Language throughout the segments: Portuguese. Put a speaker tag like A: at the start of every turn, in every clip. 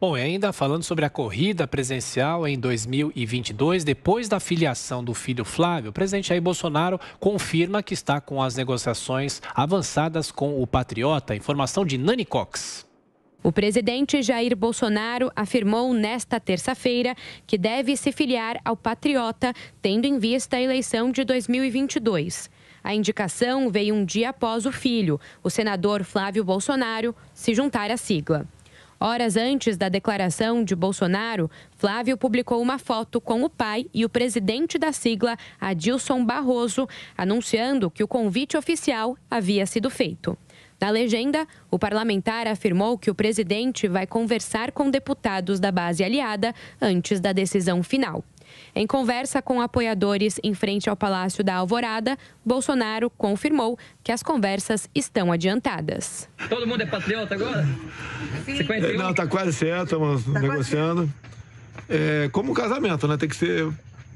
A: Bom, e ainda falando sobre a corrida presencial em 2022, depois da filiação do filho Flávio, o presidente Jair Bolsonaro confirma que está com as negociações avançadas com o Patriota. Informação de Nani Cox. O presidente Jair Bolsonaro afirmou nesta terça-feira que deve se filiar ao Patriota, tendo em vista a eleição de 2022. A indicação veio um dia após o filho, o senador Flávio Bolsonaro, se juntar à sigla. Horas antes da declaração de Bolsonaro, Flávio publicou uma foto com o pai e o presidente da sigla, Adilson Barroso, anunciando que o convite oficial havia sido feito. Na legenda, o parlamentar afirmou que o presidente vai conversar com deputados da base aliada antes da decisão final. Em conversa com apoiadores em frente ao Palácio da Alvorada, Bolsonaro confirmou que as conversas estão adiantadas.
B: Todo mundo é patriota agora? Sim. É, não, tá quase certo, estamos tá negociando. É, como um casamento, né? Tem que ser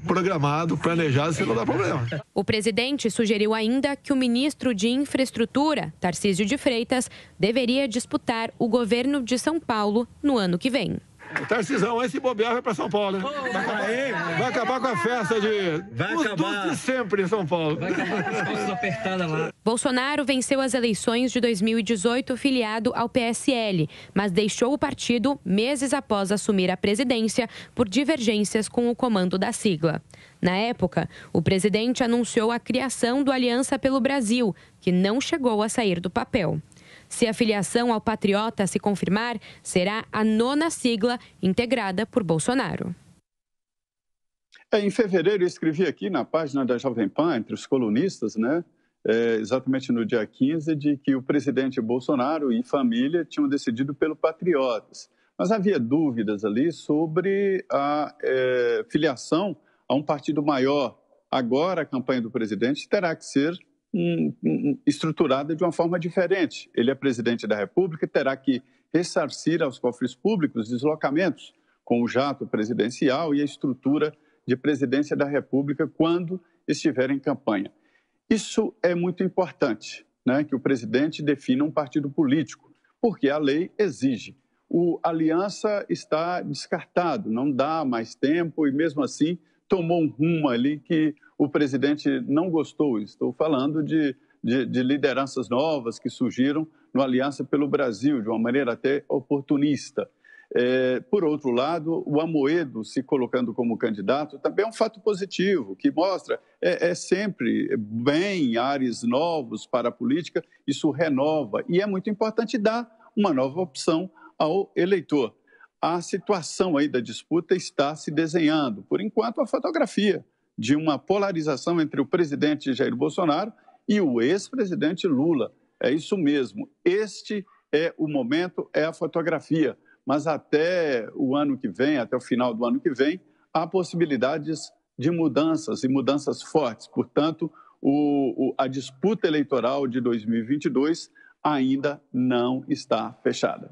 B: programado, planejado, senão dá problema.
A: O presidente sugeriu ainda que o ministro de Infraestrutura, Tarcísio de Freitas, deveria disputar o governo de São Paulo no ano que vem.
B: Tarcisão, esse bobear vai pra São Paulo, né? Vai acabar com a festa de. Vai os acabar. sempre em São Paulo. Vai acabar com
A: as coisas apertadas lá. Bolsonaro venceu as eleições de 2018 filiado ao PSL, mas deixou o partido meses após assumir a presidência por divergências com o comando da sigla. Na época, o presidente anunciou a criação do Aliança pelo Brasil, que não chegou a sair do papel. Se a filiação ao Patriota se confirmar, será a nona sigla integrada por Bolsonaro.
B: É, em fevereiro, eu escrevi aqui na página da Jovem Pan, entre os colunistas, né, é, exatamente no dia 15, de que o presidente Bolsonaro e família tinham decidido pelo Patriotas. Mas havia dúvidas ali sobre a é, filiação a um partido maior. Agora, a campanha do presidente terá que ser estruturada de uma forma diferente. Ele é presidente da República e terá que ressarcir aos cofres públicos deslocamentos com o jato presidencial e a estrutura de presidência da República quando estiver em campanha. Isso é muito importante, né, que o presidente defina um partido político, porque a lei exige. O aliança está descartado, não dá mais tempo e mesmo assim tomou um rumo ali que o presidente não gostou. Estou falando de, de, de lideranças novas que surgiram no Aliança pelo Brasil, de uma maneira até oportunista. É, por outro lado, o Amoedo se colocando como candidato também é um fato positivo, que mostra é, é sempre bem ares novos para a política, isso renova e é muito importante dar uma nova opção ao eleitor a situação aí da disputa está se desenhando. Por enquanto, a fotografia de uma polarização entre o presidente Jair Bolsonaro e o ex-presidente Lula. É isso mesmo. Este é o momento, é a fotografia. Mas até o ano que vem, até o final do ano que vem, há possibilidades de mudanças e mudanças fortes. Portanto, o, o, a disputa eleitoral de 2022 ainda não está fechada.